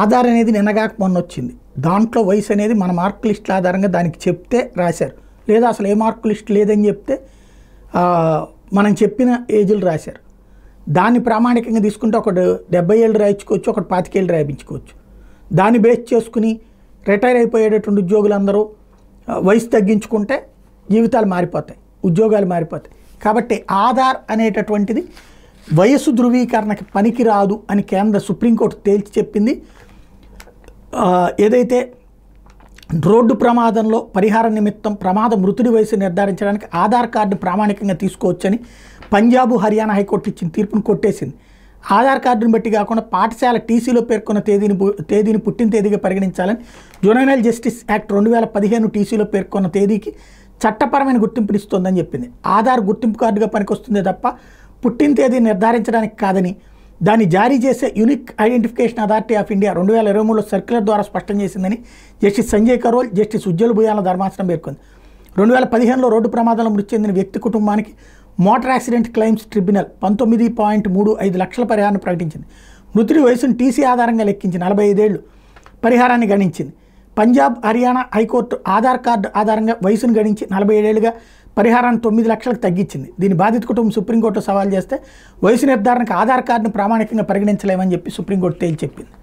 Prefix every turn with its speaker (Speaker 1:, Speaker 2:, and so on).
Speaker 1: ఆధార్ అనేది నిన్నగాక మొన్న వచ్చింది దాంట్లో వయసు అనేది మన మార్క్ లిస్ట్ ఆధారంగా దానికి చెప్తే రాశారు లేదా అసలు ఏ మార్క్ లిస్ట్ లేదని చెప్తే మనం చెప్పిన ఏజ్లు రాశారు దాన్ని ప్రామాణికంగా తీసుకుంటే ఒకటి డెబ్బై ఏళ్ళు రాయించుకోవచ్చు ఒకటి పాతికేళ్ళు రాయించుకోవచ్చు దాన్ని బేస్ చేసుకుని రిటైర్ అయిపోయేటటువంటి ఉద్యోగులందరూ వయసు తగ్గించుకుంటే జీవితాలు మారిపోతాయి ఉద్యోగాలు మారిపోతాయి కాబట్టి ఆధార్ అనేటటువంటిది వయస్సు ధృవీకరణకి పనికిరాదు అని కేంద్ర సుప్రీంకోర్టు తేల్చి చెప్పింది ఏదైతే రోడ్డు ప్రమాదంలో పరిహార నిమిత్తం ప్రమాద మృతుడి వయసు నిర్ధారించడానికి ఆధార్ కార్డు ప్రామాణికంగా తీసుకోవచ్చని పంజాబ్ హర్యానా హైకోర్టు ఇచ్చిన తీర్పును కొట్టేసింది ఆధార్ కార్డును బట్టి కాకుండా పాఠశాల టీసీలో పేర్కొన్న తేదీని తేదీని పుట్టిన తేదీగా పరిగణించాలని జునైనల్ జస్టిస్ యాక్ట్ రెండు వేల పదిహేను టీసీలో పేర్కొన్న తేదీకి చట్టపరమైన గుర్తింపునిస్తోందని చెప్పింది ఆధార్ గుర్తింపు కార్డుగా పనికొస్తుంది తప్ప పుట్టిన తేదీ నిర్ధారించడానికి కాదని దాన్ని జారీ చేసే unique identification authority of India రెండు వేల ఇరవై మూడులో సర్క్యులర్ ద్వారా స్పష్టం చేసిందని జస్టిస్ సంజయ్ కరోల్ జస్టిస్ ఉజ్జల భుజాల ధర్మాసనం పేర్కొంది రెండు వేల పదిహేనులో రోడ్డు ప్రమాదంలో మృతి చెందిన వ్యక్తి కుటుంబానికి మోటార్ యాక్సిడెంట్ క్లెయిమ్స్ ట్రిబ్యునల్ పంతొమ్మిది పాయింట్ మూడు ఐదు లక్షల పరిహారాన్ని ప్రకటించింది మృతుడి వయసును టీసీ ఆధారంగా లెక్కించి నలభై ఐదేళ్లు పరిహారాన్ని గణించింది పంజాబ్ హర్యానా హైకోర్టు ఆధార్ కార్డు ఆధారంగా వయసును గడించి నలభై ఏడేళ్లుగా పరిహారాన్ని తొమ్మిది లక్షలకు తగ్గించింది దీని బాధిత కుటుంబం సుప్రీంకోర్టు సవాల్ చేస్తే వయసు నిర్ధారణకు ఆధార్ కార్డును ప్రామాణికంగా పరిగణించలేమని చెప్పి సుప్రీంకోర్టు తేల్చి చెప్పింది